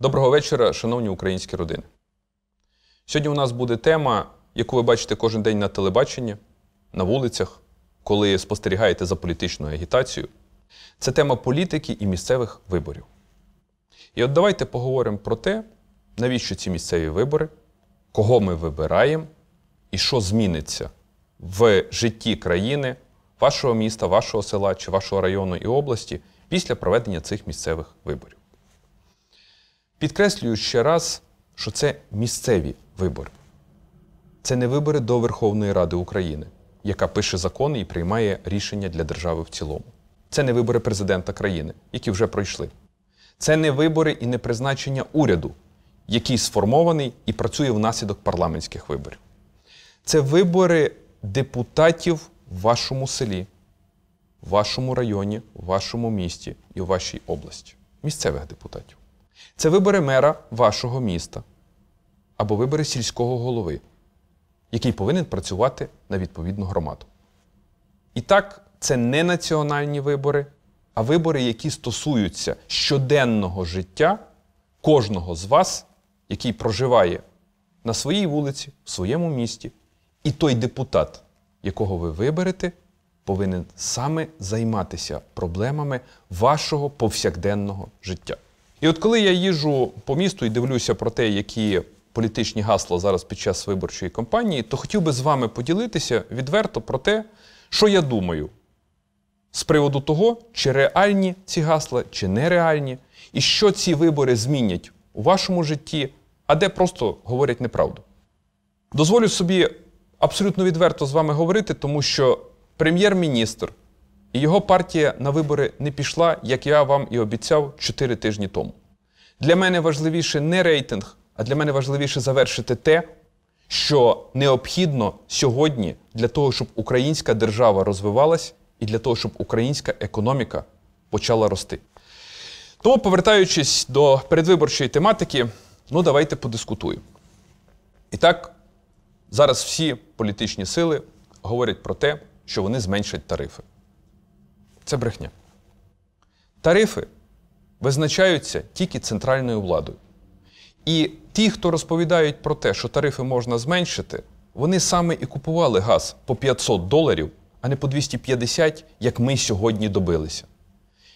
Доброго вечора, шановні українські родини. Сьогодні у нас буде тема, яку ви бачите кожен день на телебаченні, на вулицях, коли спостерігаєте за політичною агітацією. Це тема політики і місцевих виборів. І от давайте поговоримо про те, навіщо ці місцеві вибори, кого ми вибираємо і що зміниться в житті країни, вашого міста, вашого села чи вашого району і області після проведення цих місцевих виборів. Підкреслюю ще раз, що це місцеві вибори. Це не вибори до Верховної Ради України, яка пише закони і приймає рішення для держави в цілому. Це не вибори президента країни, які вже пройшли. Це не вибори і не призначення уряду, який сформований і працює внаслідок парламентських виборів. Це вибори депутатів в вашому селі, в вашому районі, в вашому місті і в вашій області. Місцевих депутатів. Це вибори мера вашого міста або вибори сільського голови, який повинен працювати на відповідну громаду. І так, це не національні вибори, а вибори, які стосуються щоденного життя кожного з вас, який проживає на своїй вулиці, в своєму місті. І той депутат, якого ви виберете, повинен саме займатися проблемами вашого повсякденного життя. І от коли я їжу по місту і дивлюся про те, які політичні гасла зараз під час виборчої кампанії, то хотів би з вами поділитися відверто про те, що я думаю з приводу того, чи реальні ці гасла, чи нереальні, і що ці вибори змінять у вашому житті, а де просто говорять неправду. Дозволю собі абсолютно відверто з вами говорити, тому що прем'єр-міністр і його партія на вибори не пішла, як я вам і обіцяв 4 тижні тому. Для мене важливіше не рейтинг, а для мене важливіше завершити те, що необхідно сьогодні для того, щоб українська держава розвивалась і для того, щоб українська економіка почала рости. Тому, повертаючись до передвиборчої тематики, ну давайте подискутуємо. І так, зараз всі політичні сили говорять про те, що вони зменшать тарифи. Це брехня. Тарифи визначаються тільки центральною владою. І ті, хто розповідають про те, що тарифи можна зменшити, вони саме і купували газ по 500 доларів, а не по 250, як ми сьогодні добилися.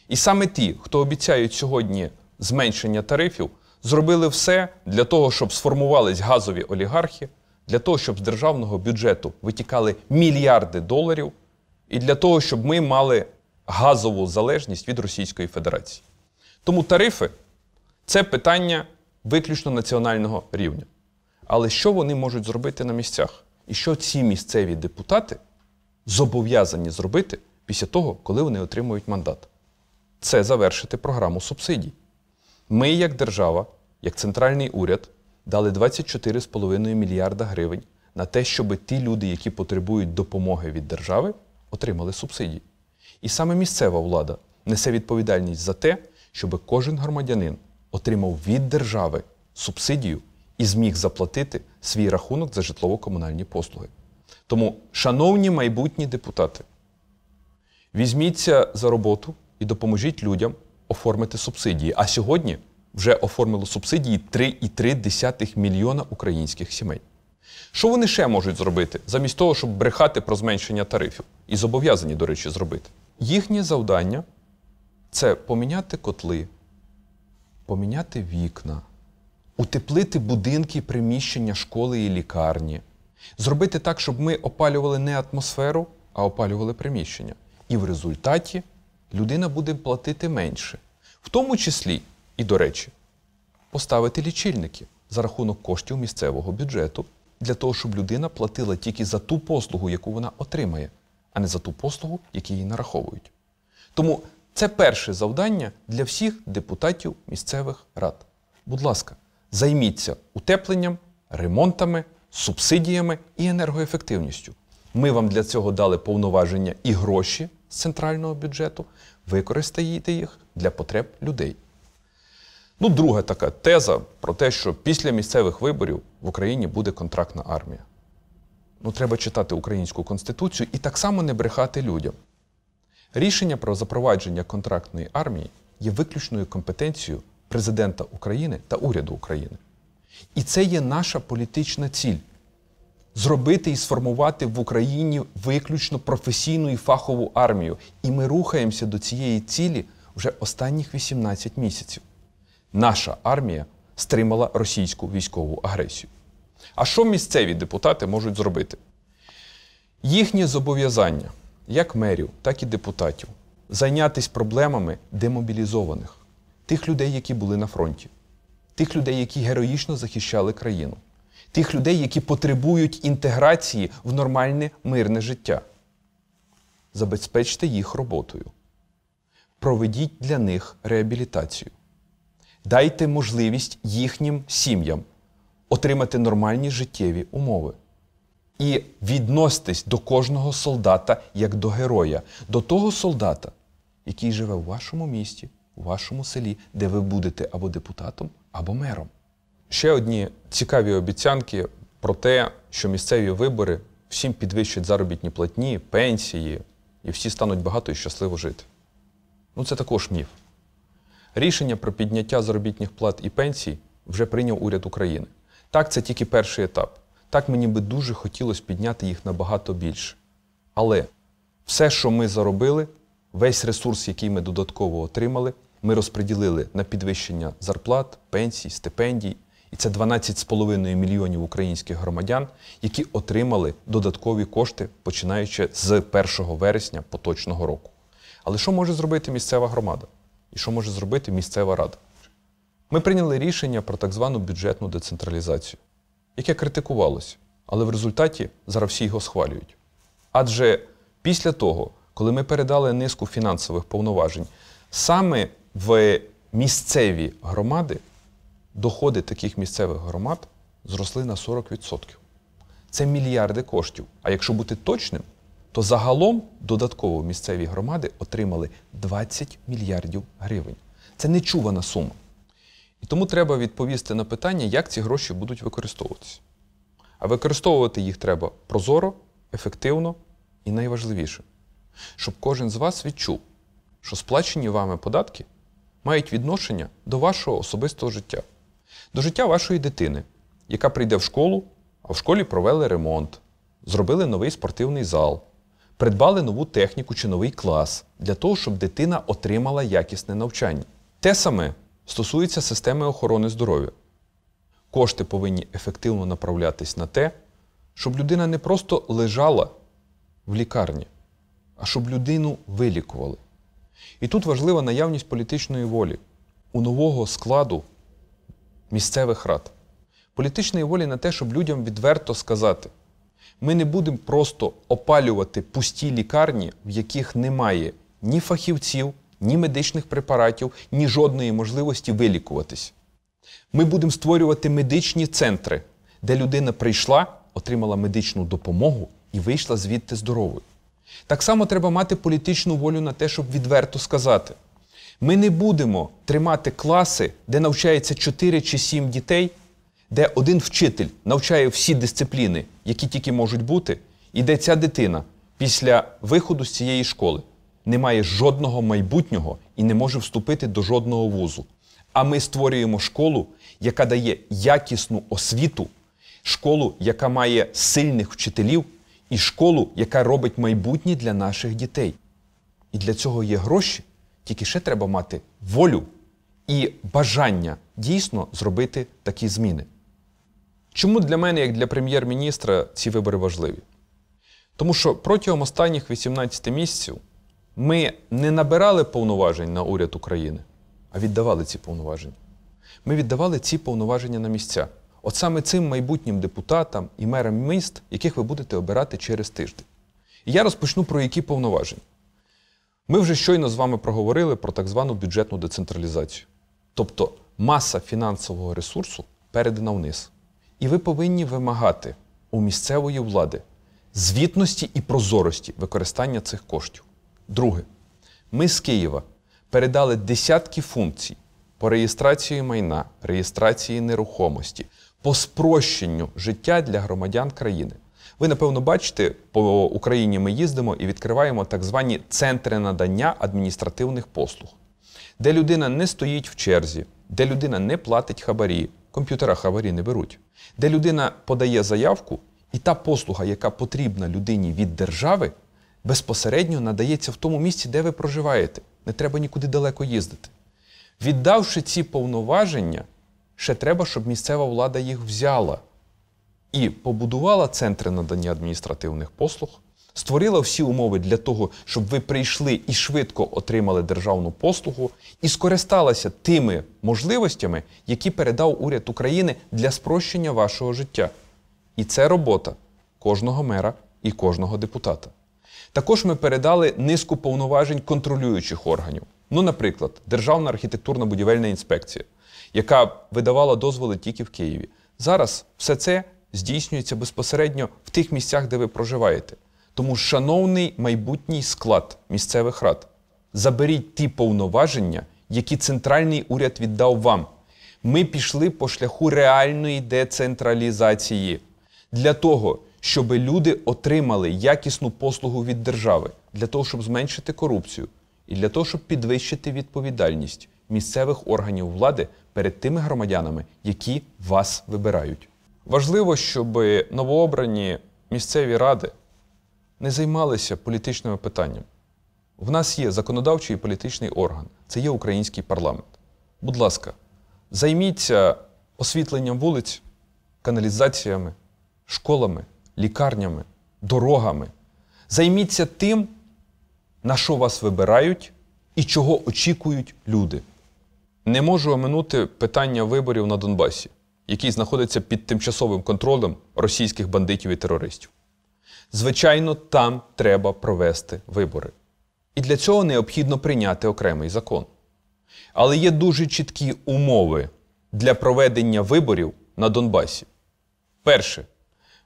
І саме ті, хто обіцяють сьогодні зменшення тарифів, зробили все для того, щоб сформувались газові олігархи, для того, щоб з державного бюджету витікали мільярди доларів, і для того, щоб ми мали газову залежність від Російської Федерації. Тому тарифи це питання виключно національного рівня. Але що вони можуть зробити на місцях? І що ці місцеві депутати зобов'язані зробити після того, коли вони отримують мандат? Це завершити програму субсидій. Ми, як держава, як центральний уряд, дали 24,5 мільярда гривень на те, щоб ті люди, які потребують допомоги від держави, отримали субсидії. І саме місцева влада несе відповідальність за те, щоб кожен громадянин отримав від держави субсидію і зміг заплатити свій рахунок за житлово-комунальні послуги. Тому, шановні майбутні депутати, візьміться за роботу і допоможіть людям оформити субсидії. А сьогодні вже оформило субсидії 3,3 мільйона українських сімей. Що вони ще можуть зробити замість того, щоб брехати про зменшення тарифів? І зобов'язані, до речі, зробити? Їхнє завдання це поміняти котли, поміняти вікна, утеплити будинки приміщення школи і лікарні, зробити так, щоб ми опалювали не атмосферу, а опалювали приміщення. І в результаті людина буде платити менше. В тому числі, і до речі, поставити лічильники за рахунок коштів місцевого бюджету для того, щоб людина платила тільки за ту послугу, яку вона отримає а не за ту послугу, які їй нараховують. Тому це перше завдання для всіх депутатів місцевих рад. Будь ласка, займіться утепленням, ремонтами, субсидіями і енергоефективністю. Ми вам для цього дали повноваження і гроші з центрального бюджету, використайте їх для потреб людей. Ну, друга така теза про те, що після місцевих виборів в Україні буде контрактна армія ну треба читати українську конституцію і так само не брехати людям. Рішення про запровадження контрактної армії є виключною компетенцією президента України та уряду України. І це є наша політична ціль зробити і сформувати в Україні виключно професійну і фахову армію. І ми рухаємося до цієї цілі вже останніх 18 місяців. Наша армія стримала російську військову агресію. А що місцеві депутати можуть зробити? Їхнє зобов'язання, як мерів, так і депутатів, зайнятися проблемами демобілізованих, тих людей, які були на фронті, тих людей, які героїчно захищали країну, тих людей, які потребують інтеграції в нормальне мирне життя. Забезпечте їх роботою. Проведіть для них реабілітацію. Дайте можливість їхнім сім'ям отримати нормальні життєві умови. І відноситись до кожного солдата як до героя, до того солдата, який живе в вашому місті, у вашому селі, де ви будете або депутатом, або мером. Ще одні цікаві обіцянки про те, що місцеві вибори всім підвищать заробітні платні, пенсії, і всі стануть багато і щасливо жити. Ну це також міф. Рішення про підняття заробітних плат і пенсій вже прийняв уряд України. Так, це тільки перший етап. Так мені би дуже хотілося підняти їх набагато більше. Але все, що ми заробили, весь ресурс, який ми додатково отримали, ми розподілили на підвищення зарплат, пенсій, стипендій. І це 12,5 мільйонів українських громадян, які отримали додаткові кошти, починаючи з 1 вересня поточного року. Але що може зробити місцева громада? І що може зробити місцева рада? Ми прийняли рішення про так звану бюджетну децентралізацію, яке критикувалося, але в результаті зараз всі його схвалюють. Адже після того, коли ми передали низку фінансових повноважень, саме в місцеві громади доходи таких місцевих громад зросли на 40%. Це мільярди коштів. А якщо бути точним, то загалом додатково місцеві громади отримали 20 мільярдів гривень. Це нечувана сума. І тому треба відповісти на питання, як ці гроші будуть використовуватися. А використовувати їх треба прозоро, ефективно і найважливіше, щоб кожен з вас відчув, що сплачені вами податки мають відношення до вашого особистого життя, до життя вашої дитини, яка прийде в школу, а в школі провели ремонт, зробили новий спортивний зал, придбали нову техніку чи новий клас для того, щоб дитина отримала якісне навчання. Те саме стосується системи охорони здоров'я. Кошти повинні ефективно направлятись на те, щоб людина не просто лежала в лікарні, а щоб людину вилікували. І тут важлива наявність політичної волі у нового складу місцевих рад, політичної волі на те, щоб людям відверто сказати, ми не будемо просто опалювати пусті лікарні, в яких немає ні фахівців, ні медичних препаратів, ні жодної можливості вилікуватись. Ми будемо створювати медичні центри, де людина прийшла, отримала медичну допомогу і вийшла звідти здоровою. Так само треба мати політичну волю на те, щоб відверто сказати: ми не будемо тримати класи, де навчається 4 чи 7 дітей, де один вчитель навчає всі дисципліни, які тільки можуть бути, і де ця дитина після виходу з цієї школи не має жодного майбутнього і не може вступити до жодного вузу. А ми створюємо школу, яка дає якісну освіту, школу, яка має сильних вчителів, і школу, яка робить майбутнє для наших дітей. І для цього є гроші, тільки ще треба мати волю і бажання дійсно зробити такі зміни. Чому для мене, як для прем'єр-міністра, ці вибори важливі? Тому що протягом останніх 18 місяців. Ми не набирали повноважень на уряд України, а віддавали ці повноваження. Ми віддавали ці повноваження на місця. От саме цим майбутнім депутатам і мерам міст, яких ви будете обирати через тиждень. І я розпочну про які повноваження. Ми вже щойно з вами проговорили про так звану бюджетну децентралізацію. Тобто маса фінансового ресурсу передана вниз. І ви повинні вимагати у місцевої влади звітності і прозорості використання цих коштів. Друге, ми з Києва передали десятки функцій по реєстрації майна, реєстрації нерухомості, по спрощенню життя для громадян країни. Ви, напевно, бачите, по Україні ми їздимо і відкриваємо так звані центри надання адміністративних послуг, де людина не стоїть в черзі, де людина не платить хабарі, комп'ютера хабарі не беруть, де людина подає заявку, і та послуга, яка потрібна людині від держави, безпосередньо надається в тому місці, де ви проживаєте. Не треба нікуди далеко їздити. Віддавши ці повноваження, ще треба, щоб місцева влада їх взяла і побудувала центри надання адміністративних послуг, створила всі умови для того, щоб ви прийшли і швидко отримали державну послугу, і скористалася тими можливостями, які передав уряд України для спрощення вашого життя. І це робота кожного мера і кожного депутата. Також ми передали низку повноважень контролюючих органів. Ну, наприклад, Державна архітектурно-будівельна інспекція, яка видавала дозволи тільки в Києві. Зараз все це здійснюється безпосередньо в тих місцях, де ви проживаєте. Тому, шановний майбутній склад місцевих рад, заберіть ті повноваження, які центральний уряд віддав вам. Ми пішли по шляху реальної децентралізації для того, щоб люди отримали якісну послугу від держави для того, щоб зменшити корупцію і для того, щоб підвищити відповідальність місцевих органів влади перед тими громадянами, які вас вибирають. Важливо, щоб новообрані місцеві ради не займалися політичними питаннями. В нас є законодавчий і політичний орган, це є український парламент. Будь ласка, займіться освітленням вулиць, каналізаціями, школами лікарнями, дорогами. Займіться тим, на що вас вибирають і чого очікують люди. Не можу оминути питання виборів на Донбасі, який знаходиться під тимчасовим контролем російських бандитів і терористів. Звичайно, там треба провести вибори. І для цього необхідно прийняти окремий закон. Але є дуже чіткі умови для проведення виборів на Донбасі. Перше.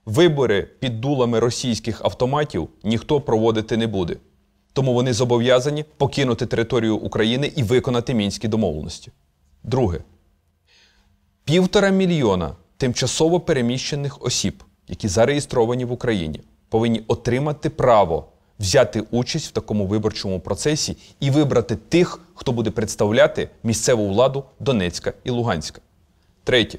Вибори під дулами російських автоматів ніхто проводити не буде, тому вони зобов'язані покинути територію України і виконати мінські домовленості. Друге, півтора мільйона тимчасово переміщених осіб, які зареєстровані в Україні, повинні отримати право взяти участь в такому виборчому процесі і вибрати тих, хто буде представляти місцеву владу Донецька і Луганська. Третє.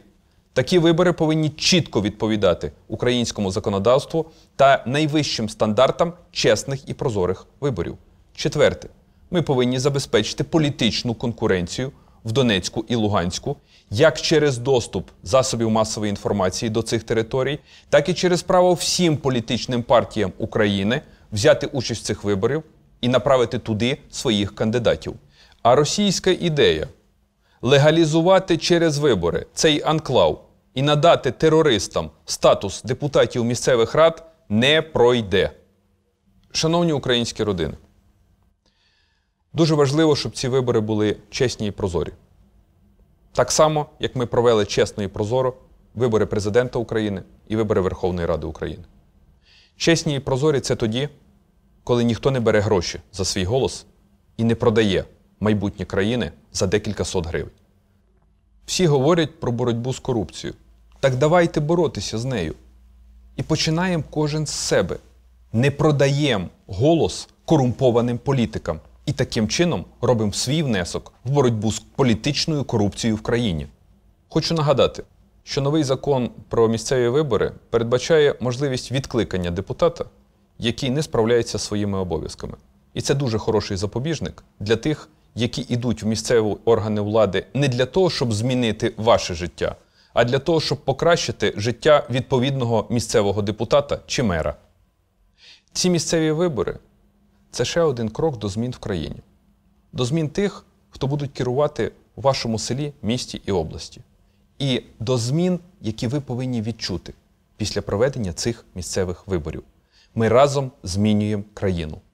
Такі вибори повинні чітко відповідати українському законодавству та найвищим стандартам чесних і прозорих виборів. Четверте, ми повинні забезпечити політичну конкуренцію в Донецьку і Луганську як через доступ засобів масової інформації до цих територій, так і через право всім політичним партіям України взяти участь в цих виборів і направити туди своїх кандидатів. А російська ідея легалізувати через вибори цей анклав і надати терористам статус депутатів місцевих рад не пройде. Шановні українські родини, дуже важливо, щоб ці вибори були чесні і прозорі. Так само, як ми провели чесно і прозоро вибори президента України і вибори Верховної Ради України. Чесні і прозорі це тоді, коли ніхто не бере гроші за свій голос і не продає майбутнє країни за декілька сот гривень. Всі говорять про боротьбу з корупцією. Так давайте боротися з нею. І починаємо кожен з себе. Не продаємо голос корумпованим політикам і таким чином робимо свій внесок в боротьбу з політичною корупцією в країні. Хочу нагадати, що новий закон про місцеві вибори передбачає можливість відкликання депутата, який не справляється зі своїми обов'язками. І це дуже хороший запобіжник для тих, які йдуть в місцеві органи влади не для того, щоб змінити ваше життя, а для того, щоб покращити життя відповідного місцевого депутата чи мера. Ці місцеві вибори це ще один крок до змін в країні, до змін тих, хто будуть керувати в вашому селі, місті і області, і до змін, які ви повинні відчути після проведення цих місцевих виборів. Ми разом змінюємо країну.